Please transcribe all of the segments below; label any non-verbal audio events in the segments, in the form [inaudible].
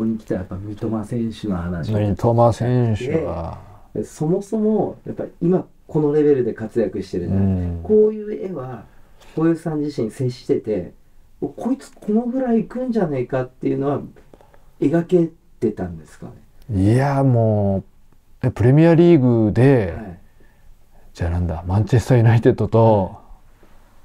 こに来たやっぱ三笘選手の話三笘選手はそもそもやっぱ今このレベルで活躍してるこういう絵は小遊さん自身接しててこいつこのぐらいいくんじゃねえかっていうのは描けてたんですかねいやもうプレミアリーグで、はい、じゃあなんだマンチェスター・ユナイテッドと、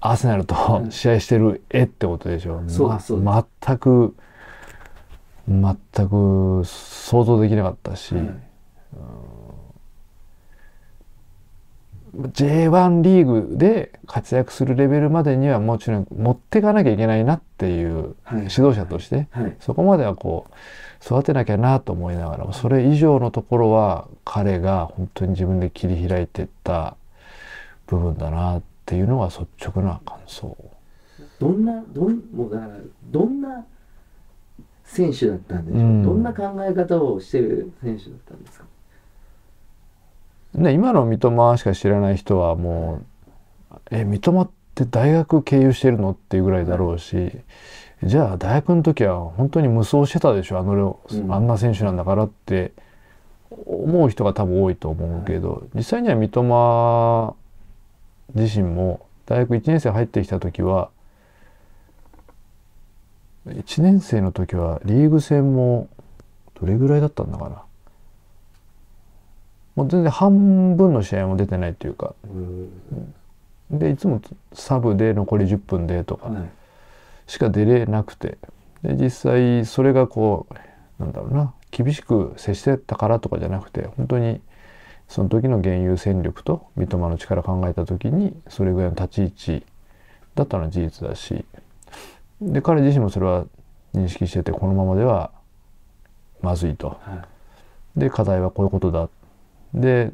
アーセナルと試合してる絵ってことでしょ、う、ね。そう全く全く想像できなかったし、うん、J1 リーグで活躍するレベルまでにはもちろん持っていかなきゃいけないなっていう指導者として、はいはい、そこまではこう育てなきゃなと思いながらそれ以上のところは彼が本当に自分で切り開いていった部分だなっていうのが率直な感想。どんなどんもうだからどんな選手だったんでしょう、うん、どんな考え方をしてる選手だったんですか、ね、今の三笘しか知らない人はもう「え三笘って大学経由してるの?」っていうぐらいだろうし。じゃあ大学の時は本当に無双してたでしょあの、うん、あんな選手なんだからって思う人が多分多いと思うけど、はい、実際には三笘自身も大学1年生入ってきた時は1年生の時はリーグ戦もどれぐらいだったんだかなもう全然半分の試合も出てないというか、でいつもサブで残り10分でとかしか出れなくてで実際それがこうなんだろうな厳しく接してたからとかじゃなくて本当にその時の現有戦力と三笘の力考えた時にそれぐらいの立ち位置だったのは事実だしで彼自身もそれは認識しててこのままではまずいと、はい、で課題はこういうことだで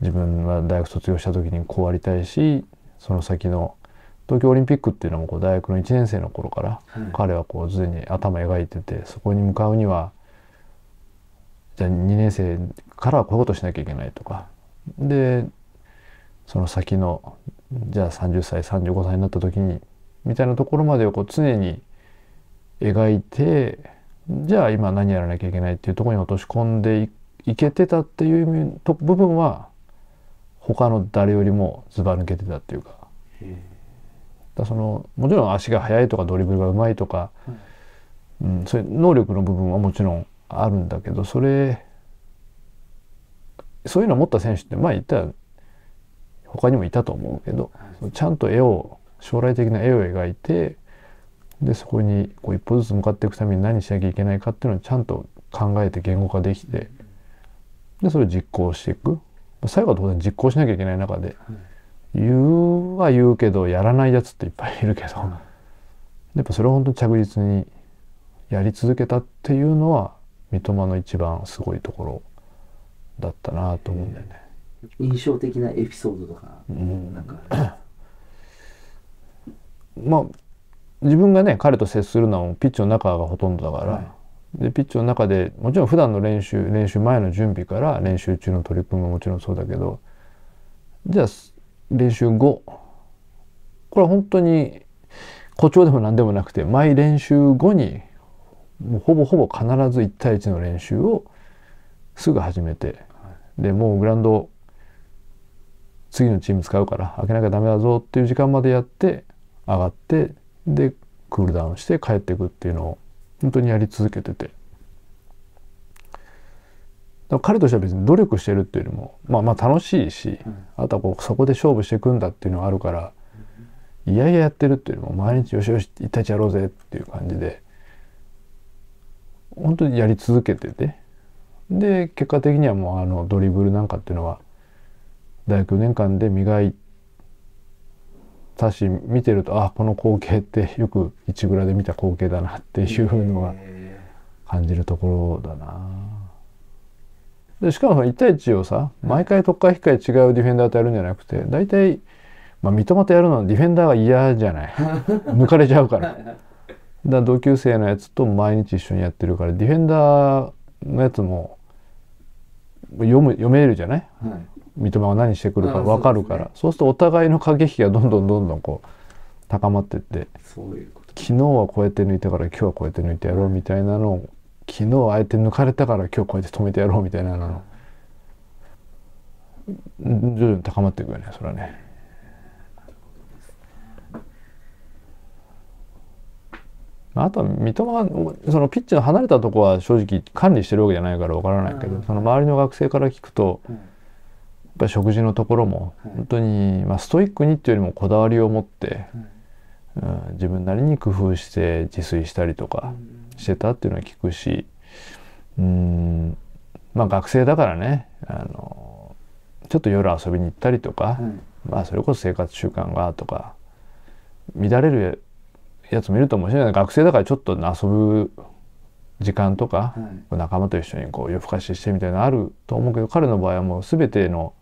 自分は大学卒業した時にこうありたいしその先の東京オリンピックっていうのもこう大学の1年生の頃から彼はこう常に頭描いててそこに向かうにはじゃあ2年生からはこういうことしなきゃいけないとかでその先のじゃあ30歳35歳になった時にみたいなところまでをこう常に描いてじゃあ今何やらなきゃいけないっていうところに落とし込んでいけてたっていうと部分は他の誰よりもずば抜けてたっていうかだそのもちろん足が速いとかドリブルがうまいとか、うん、うん、そういう能力の部分はもちろんあるんだけどそれそういうのを持った選手ってまあ言ったら他にもいたと思うけどちゃんと絵を将来的な絵を描いてでそこにこう一歩ずつ向かっていくために何しなきゃいけないかっていうのをちゃんと考えて言語化できてでそれを実行していく最後は当然実行しなきゃいけない中で、言うは言うけどやらないやつっていっぱいいるけど、やっぱそれを本当に着実にやり続けたっていうのは三笘の一番すごいところだったなと思うんだよね。印象的なエピソードとか、うん、なんかまあ自分がね彼と接するのはピッチの中がほとんどだから、はい、でピッチの中でもちろん普段の練習練習前の準備から練習中の取り組みももちろんそうだけどじゃあ練習後これは本当に誇張でも何でもなくて毎練習後にもうほぼほぼ必ず1対1の練習をすぐ始めて、でもうグラウンド次のチーム使うから開けなきゃダメだぞっていう時間までやって上がってでクールダウンして帰っていくっていうのを本当にやり続けてて彼としては別に努力してるっていうよりもまあまあ楽しいし、あとはこうそこで勝負していくんだっていうのがあるからいやいややってるっていうよりも毎日よしよし一対一やろうぜっていう感じで本当にやり続けててで結果的にはもうあのドリブルなんかっていうのは大学4年間で磨いて。たし見てるとあこの光景ってよく一蔵で見た光景だなっていうのは感じるところだな。でしかも1対1をさ毎回特化控え違うディフェンダーとやるんじゃなくて大体、まあ、三笘とやるのはディフェンダーが嫌じゃない [laughs] 抜かれちゃうから。だ同級生のやつと毎日一緒にやってるからディフェンダーのやつも読む読めるじゃない、はい、三笘が何してくるか分かるから、ね、そうするとお互いの駆け引きがどんどんどんどんこう高まってってそういうこと昨日はこうやって抜いたから今日はこうやって抜いてやろうみたいなのを、はい、昨日あえて抜かれたから今日こうやって止めてやろうみたいなの、はい、徐々に高まっていくよねそれはね。あとは三笘はそのピッチの離れたとこは正直管理してるわけじゃないからわからないけど、うん、その周りの学生から聞くと、うん、やっぱ食事のところも本当に、まあ、ストイックにっていうよりもこだわりを持って、うん、うん、自分なりに工夫して自炊したりとかしてたっていうのは聞くしうんまあ学生だからねあのちょっと夜遊びに行ったりとか、まあそれこそ生活習慣がとか乱れるやつもいると思うし、ね、学生だからちょっと遊ぶ時間とか、はい、仲間と一緒にこう夜更かししてみたいなのあると思うけど彼の場合はもう全ての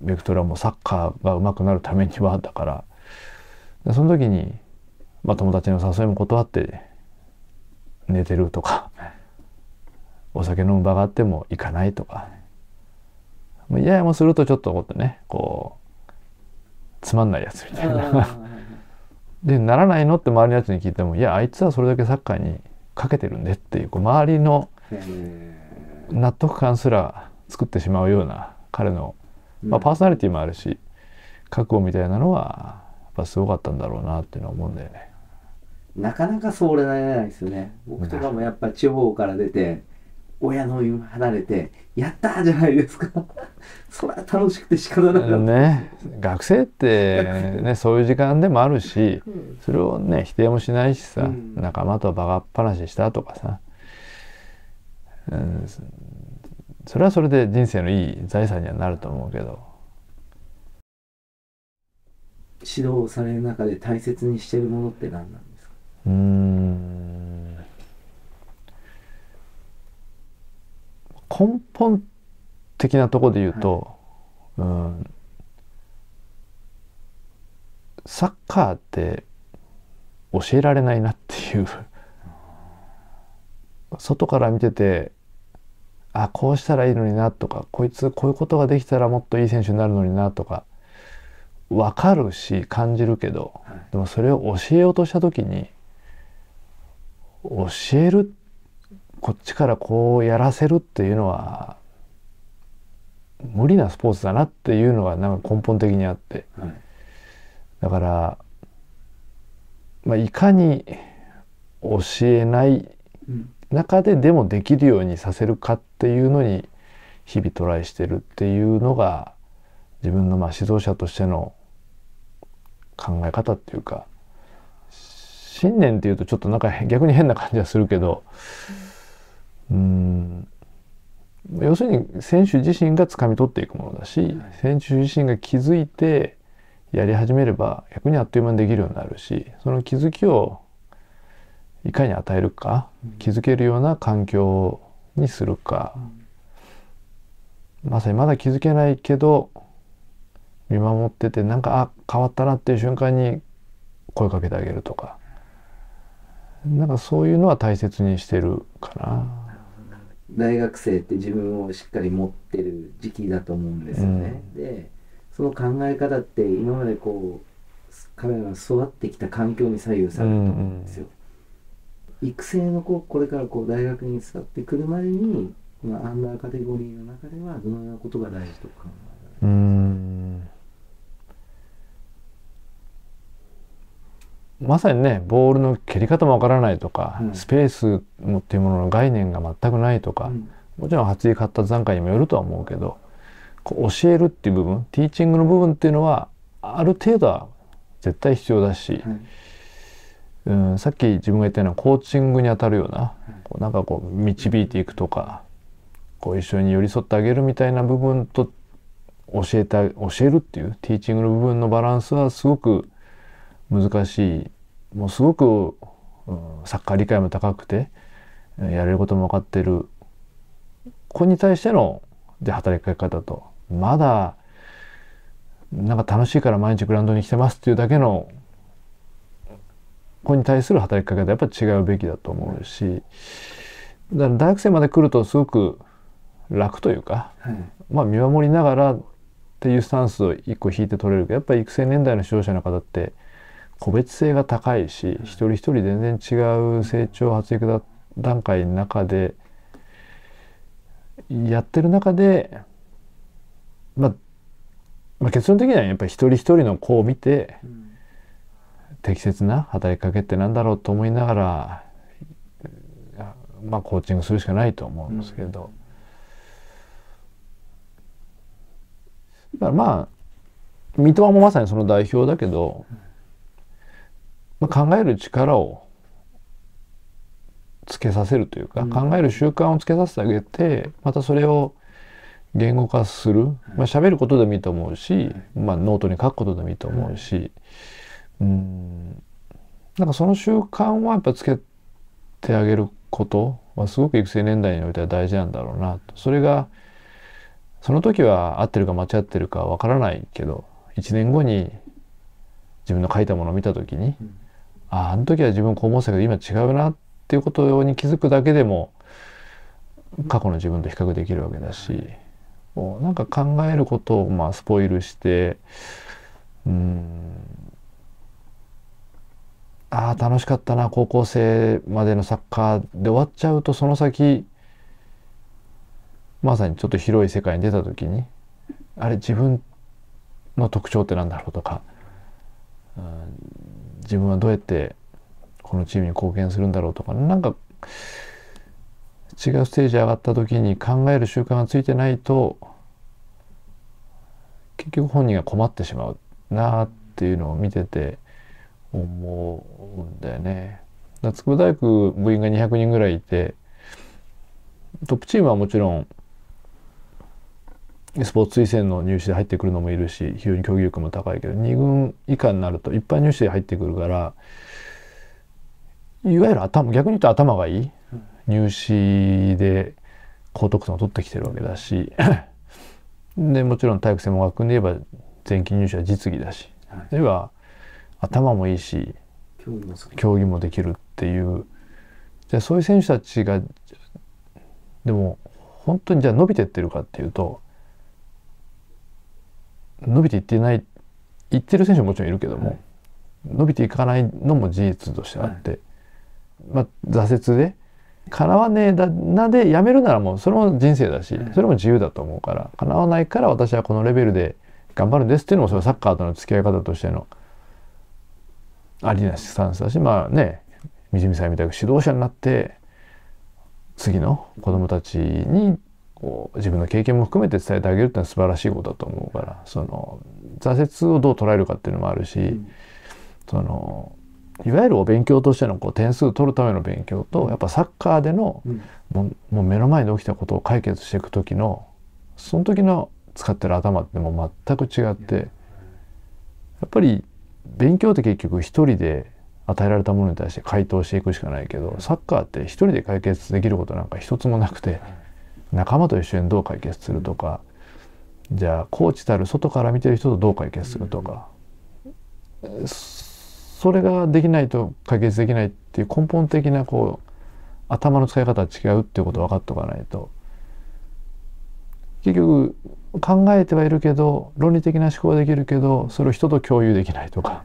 ベクトルはもうサッカーが上手くなるためにはだからその時に、まあ、友達の誘いも断って寝てるとかお酒飲む場があっても行かないとか嫌やもするとちょっと思ってねこうつまんないやつみたいな。でならないのって周りのやつに聞いてもいやあいつはそれだけサッカーにかけてるんでっていうこう周りの納得感すら作ってしまうような彼の、まあ、パーソナリティもあるし覚悟みたいなのはやっぱすごかったんだろうなっていうのは思うんだよね。なかなかそうれないですよね。僕とかもやっぱ地方から出て親の家離れて、やったじゃないですか。[laughs] それは楽しくて仕方なかった。ね、学生ってね、[laughs] そういう時間でもあるし、それをね、否定もしないしさ、うん、仲間とバカっ話したとかさ、うん、それはそれで人生のいい財産にはなると思うけど。指導される中で大切にしてるものって何なんですかうん根本的なところで言うと、はい、うんサッカーって教えられないなっていう外から見ててあこうしたらいいのになとかこいつこういうことができたらもっといい選手になるのになとか分かるし感じるけど、でもそれを教えようとした時に教えるこっちからこうやらせるっていうのは無理なスポーツだなっていうのがなんか根本的にあって、はい、だから、まあ、いかに教えない中ででもできるようにさせるかっていうのに日々トライしてるっていうのが自分のまあ指導者としての考え方っていうか信念っていうとちょっとなんか逆に変な感じはするけど。うんうん要するに選手自身が掴み取っていくものだし、はい、選手自身が気づいてやり始めれば逆にあっという間にできるようになるしその気づきをいかに与えるか、うん、気づけるような環境にするか、うん、まさにまだ気づけないけど見守っててなんかあ変わったなっていう瞬間に声かけてあげるとかなんかそういうのは大切にしてるかな。うん大学生って自分をしっかり持ってる時期だと思うんですよね。うん、でその考え方って今までこう彼らが育ってきた環境に左右されると思うんですよ。うんうん、育成の子これからこう大学に伝ってくるまでにこのアンダーカテゴリーの中ではどのようなことが大事と考えられますか、うんまさにねボールの蹴り方もわからないとか、うん、スペースっていうものの概念が全くないとか、うん、もちろん発育発達段階にもよるとは思うけどこう教えるっていう部分ティーチングの部分っていうのはある程度は絶対必要だし、うん、うん、さっき自分が言ったようなコーチングにあたるような、こうなんかこう導いていくとかこう一緒に寄り添ってあげるみたいな部分と教えた教えるっていうティーチングの部分のバランスはすごく難しいもうすごく、うん、サッカー理解も高くてやれることも分かってる子に対してので働きかけ方とまだなんか楽しいから毎日グラウンドに来てますっていうだけの子に対する働きかけ方やっぱ違うべきだと思うし、だから大学生まで来るとすごく楽というか、まあ見守りながらっていうスタンスを一個引いて取れるけどやっぱり育成年代の指導者の方って個別性が高いし、一人一人全然違う成長発育段階の中でやってる中で、まあ、まあ、結論的にはやっぱり一人一人の子を見て、うん、適切な働きかけってなんだろうと思いながら、まあ、コーチングするしかないと思うんですけど。だからまあ三笘もまさにその代表だけど、うんまあ、考える力をつけさせるというか、うん、考える習慣をつけさせてあげてまたそれを言語化する、まあ喋ることでもいいと思うし、まあ、ノートに書くことでもいいと思うし、うん、なんかその習慣はやっぱつけてあげることはすごく育成年代においては大事なんだろうなとそれがその時は合ってるか間違ってるかわからないけど1年後に自分の書いたものを見た時に、うんああの時は自分こう思ってたけど今違うなっていうことに気づくだけでも過去の自分と比較できるわけだし、もうなんか考えることをまあスポイルしてうんああ楽しかったな高校生までのサッカーで終わっちゃうとその先まさにちょっと広い世界に出た時にあれ自分の特徴って何だろうとか、うん、自分はどうやってこのチームに貢献するんだろうとかなんか違うステージ上がった時に考える習慣がついてないと結局本人が困ってしまうなっていうのを見てて思うんだよね。筑波大学部員が200人ぐらいいてトップチームはもちろんスポーツ推薦の入試で入ってくるのもいるし非常に競技力も高いけど2軍以下になると一般入試で入ってくるからいわゆる頭逆に言うと頭がいい入試で高得点を取ってきてるわけだし [laughs] でもちろん体育専門学で言えば前期入試は実技だし、はい、では頭もいいし競技もできるっていうじゃあそういう選手たちがでも本当にじゃあ伸びてってるかっていうと伸びていってない言ってる選手ももちろんいるけども、はい、伸びていかないのも事実としてあって、はい、まあ、挫折でかなわねえだなでやめるならもうそれも人生だし、それも自由だと思うから叶わないから私はこのレベルで頑張るんですっていうのもそのサッカーとの付き合い方としてのありなスタンスだしまあねみじみさんみたいに指導者になって次の子どもたちにこう自分の経験も含めて伝えてあげるってのは素晴らしいことだと思うからその挫折をどう捉えるかっていうのもあるし、うん、そのいわゆるお勉強としてのこう点数を取るための勉強とやっぱサッカーでの、うん、もうもう目の前に起きたことを解決していく時のその時の使ってる頭ってもう全く違ってやっぱり勉強って結局一人で与えられたものに対して回答していくしかないけどサッカーって一人で解決できることなんか一つもなくて。仲間と一緒にどう解決するとか、じゃあコーチたる外から見てる人とどう解決するとか、それができないと解決できないっていう根本的なこう頭の使い方は違うっていうことを分かっておかないと結局考えてはいるけど論理的な思考はできるけどそれを人と共有できないとか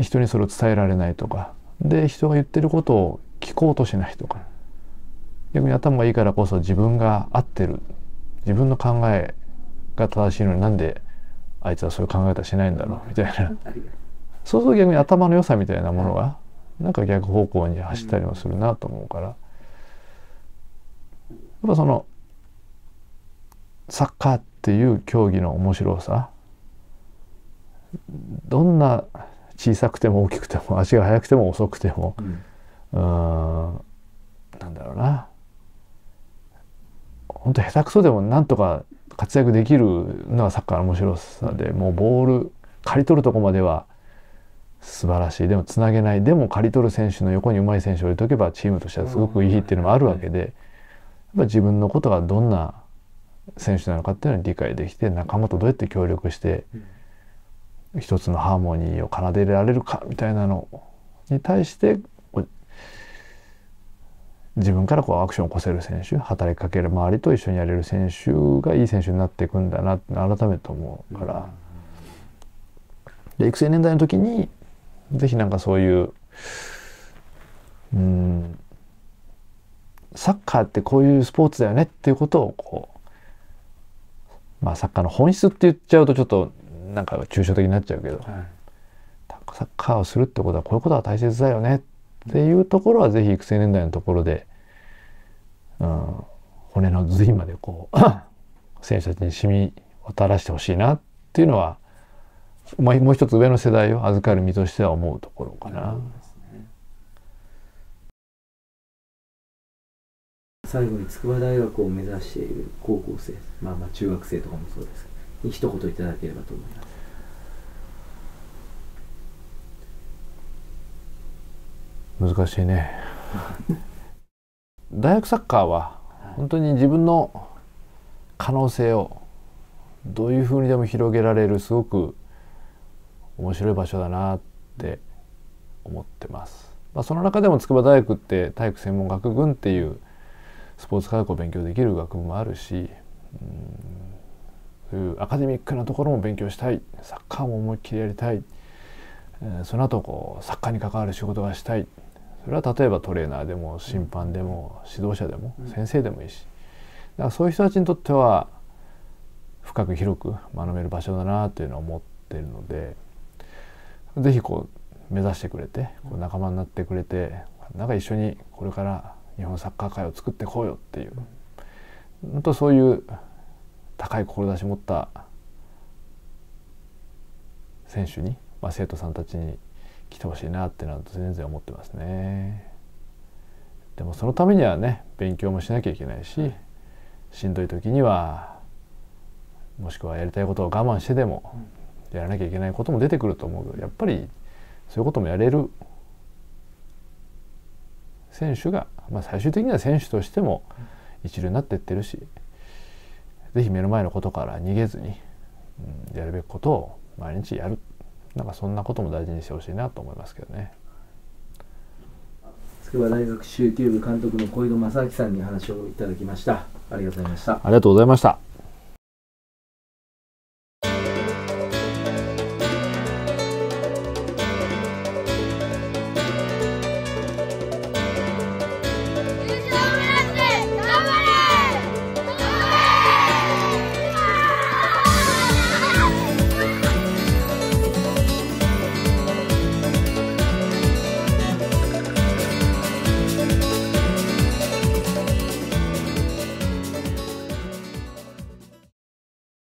人にそれを伝えられないとかで人が言ってることを聞こうとしないとか。逆に頭がいいからこそ自分が合ってる自分の考えが正しいのになんであいつはそういう考え方しないんだろうみたいなそうすると逆に頭の良さみたいなものがなんか逆方向に走ったりもするなと思うからやっぱそのサッカーっていう競技の面白さどんな小さくても大きくても足が速くても遅くても、うん、うーんなんだろうな本当下手くそでもなんとか活躍できるのがサッカーの面白さで、もうボール刈り取るとこまでは素晴らしいでもつなげないでも刈り取る選手の横にうまい選手を置いとけばチームとしてはすごくいいっていうのもあるわけでやっぱ自分のことがどんな選手なのかっていうのに理解できて仲間とどうやって協力して一つのハーモニーを奏でられるかみたいなのに対して自分からこうアクションを起こせる選手働きかける周りと一緒にやれる選手がいい選手になっていくんだなって改めて思うから、で育成年代の時に是非なんかそういううんサッカーってこういうスポーツだよねっていうことをこうまあサッカーの本質って言っちゃうとちょっとなんか抽象的になっちゃうけど、はい、サッカーをするってことはこういうことは大切だよねってっていうところはぜひ育成年代のところで、うん、骨の髄までこう [laughs] 選手たちに染み渡らしてほしいなっていうのは、もう一つ上の世代を預かる身としては思うところかな。最後に筑波大学を目指している高校生、まあ、まあ中学生とかもそうです一言いただければと思います。難しいね大学サッカーは本当に自分の可能性をどういうふうにでも広げられるすごく面白い場所だなって思ってます、まあ、その中でも筑波大学って体育専門学群っていうスポーツ科学を勉強できる学部もあるし、そういうアカデミックなところも勉強したいサッカーも思いっきりやりたい、えー、その後こうサッカーに関わる仕事がしたいそれは例えばトレーナーでも審判でも指導者でも先生でもいいしだからそういう人たちにとっては深く広く学べる場所だなというのは思ってるので是非こう目指してくれてこう仲間になってくれてなんか一緒にこれから日本サッカー界を作ってこうよっていう本当そういう高い志を持った選手に、まあ、生徒さんたちに来てほしいなっていうのは全然思ってますね。でもそのためにはね勉強もしなきゃいけないししんどい時にはもしくはやりたいことを我慢してでもやらなきゃいけないことも出てくると思うけどやっぱりそういうこともやれる選手が、まあ、最終的には選手としても一流になっていってるし是非目の前のことから逃げずに、うん、やるべきことを毎日やる。なんかそんなことも大事にしてほしいなと思いますけどね。筑波大学修球部監督の小井戸正明さんに話をいただきました。ありがとうございました。ありがとうございました。